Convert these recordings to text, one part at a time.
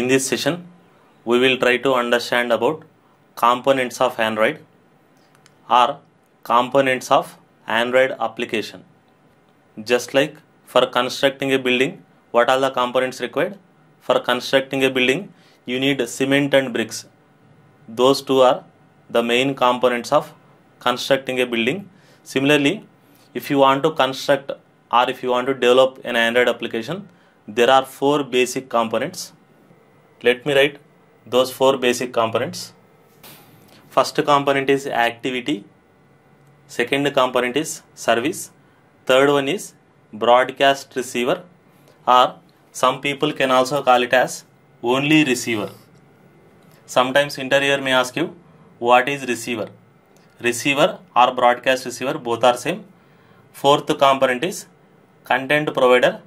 In this session, we will try to understand about components of Android or components of Android application. Just like for constructing a building, what are the components required? For constructing a building, you need cement and bricks. Those two are the main components of constructing a building. Similarly, if you want to construct or if you want to develop an Android application, there are four basic components let me write those four basic components. First component is activity, second component is service, third one is broadcast receiver or some people can also call it as only receiver. Sometimes interviewer may ask you what is receiver. Receiver or broadcast receiver both are same. Fourth component is content provider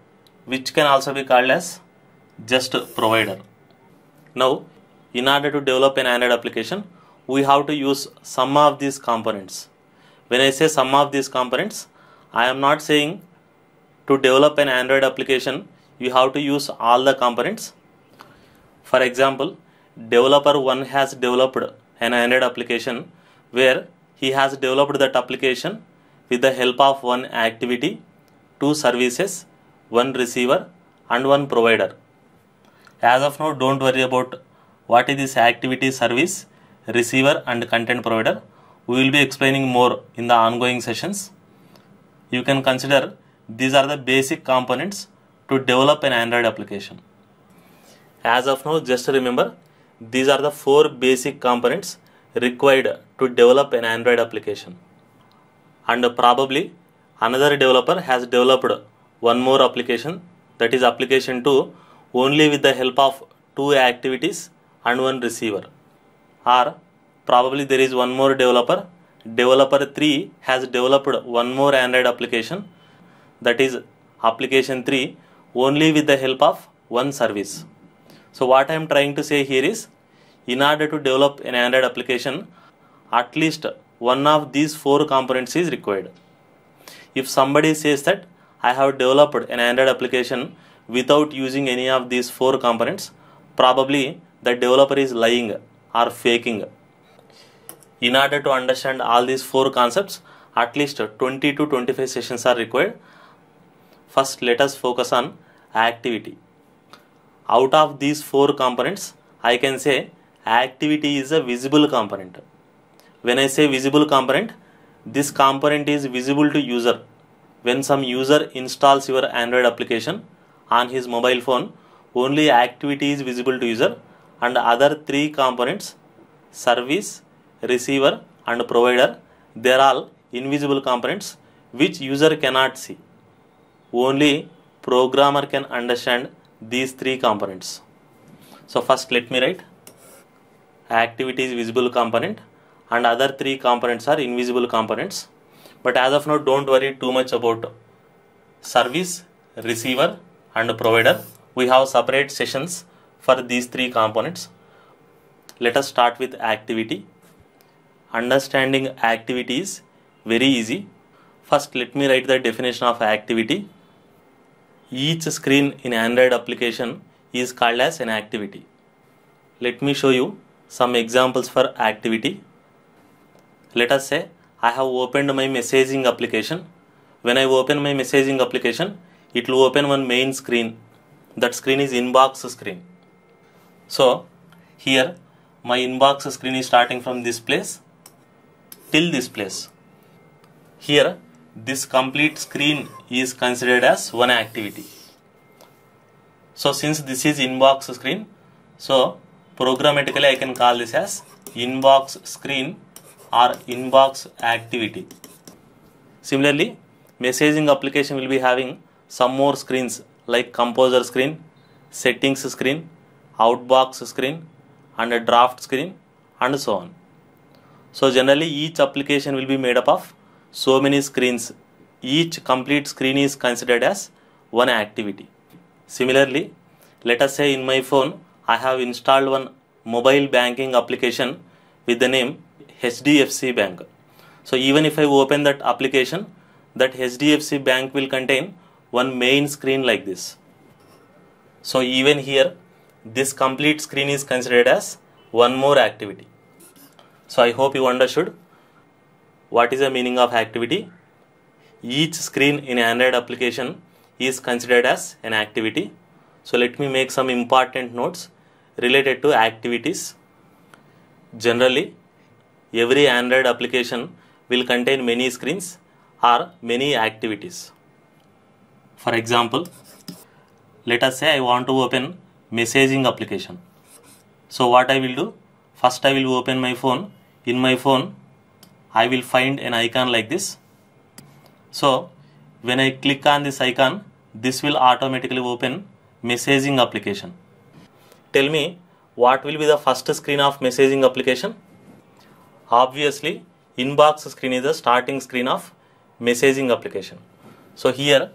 which can also be called as just provider. Now, in order to develop an Android application, we have to use some of these components. When I say some of these components, I am not saying to develop an Android application, you have to use all the components. For example, developer 1 has developed an Android application where he has developed that application with the help of one activity, two services, one receiver and one provider. As of now, don't worry about what is this activity service, receiver and content provider. We will be explaining more in the ongoing sessions. You can consider these are the basic components to develop an Android application. As of now, just remember these are the four basic components required to develop an Android application. And probably another developer has developed one more application that is application 2 only with the help of two activities and one receiver or probably there is one more developer developer 3 has developed one more android application that is application 3 only with the help of one service so what i am trying to say here is in order to develop an android application at least one of these four components is required if somebody says that i have developed an android application without using any of these four components probably the developer is lying or faking in order to understand all these four concepts at least 20 to 25 sessions are required first let us focus on activity out of these four components i can say activity is a visible component when i say visible component this component is visible to user when some user installs your android application on his mobile phone, only activity is visible to user and other three components, service, receiver and provider, they are all invisible components which user cannot see. Only programmer can understand these three components. So first let me write activity is visible component and other three components are invisible components. But as of now don't worry too much about service, receiver and provider we have separate sessions for these three components let us start with activity understanding activity is very easy first let me write the definition of activity each screen in android application is called as an activity let me show you some examples for activity let us say i have opened my messaging application when i open my messaging application it will open one main screen that screen is inbox screen so here my inbox screen is starting from this place till this place here this complete screen is considered as one activity so since this is inbox screen so programmatically I can call this as inbox screen or inbox activity similarly messaging application will be having some more screens like composer screen, settings screen, outbox screen and a draft screen and so on. So generally each application will be made up of so many screens. Each complete screen is considered as one activity. Similarly, let us say in my phone I have installed one mobile banking application with the name HDFC Bank. So even if I open that application, that HDFC Bank will contain one main screen like this. So even here this complete screen is considered as one more activity. So I hope you understood what is the meaning of activity. Each screen in Android application is considered as an activity. So let me make some important notes related to activities. Generally, every Android application will contain many screens or many activities. For example, let us say I want to open messaging application. So what I will do? First I will open my phone. In my phone, I will find an icon like this. So when I click on this icon, this will automatically open messaging application. Tell me what will be the first screen of messaging application? Obviously, inbox screen is the starting screen of messaging application. So here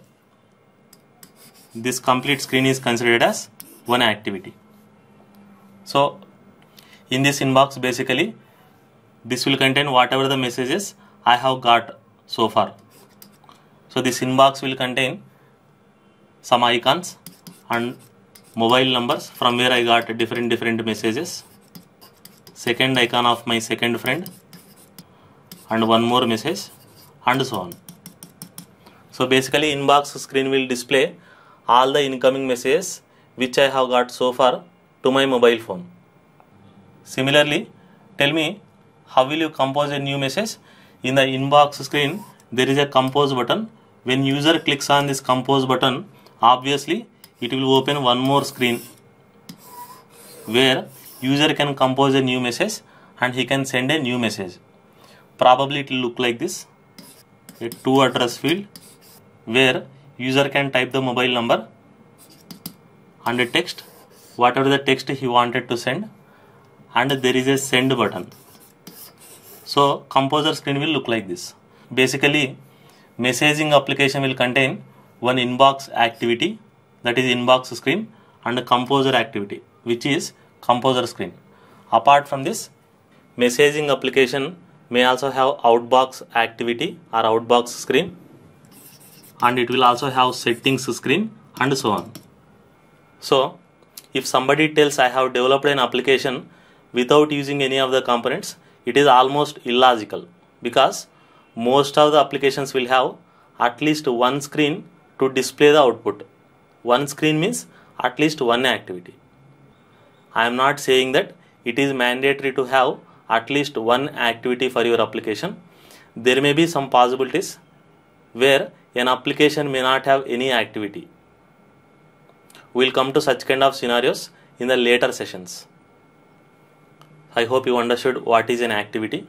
this complete screen is considered as one activity. So in this inbox basically this will contain whatever the messages I have got so far. So this inbox will contain some icons and mobile numbers from where I got different different messages. Second icon of my second friend and one more message and so on. So basically inbox screen will display all the incoming messages which I have got so far to my mobile phone. Similarly, tell me how will you compose a new message? In the inbox screen, there is a compose button. When user clicks on this compose button, obviously it will open one more screen where user can compose a new message and he can send a new message. Probably it will look like this, a to address field where user can type the mobile number and text whatever the text he wanted to send and there is a send button so composer screen will look like this basically messaging application will contain one inbox activity that is inbox screen and composer activity which is composer screen apart from this messaging application may also have outbox activity or outbox screen and it will also have settings screen and so on. So if somebody tells I have developed an application without using any of the components, it is almost illogical because most of the applications will have at least one screen to display the output. One screen means at least one activity. I am not saying that it is mandatory to have at least one activity for your application. There may be some possibilities where an application may not have any activity. We will come to such kind of scenarios in the later sessions. I hope you understood what is an activity.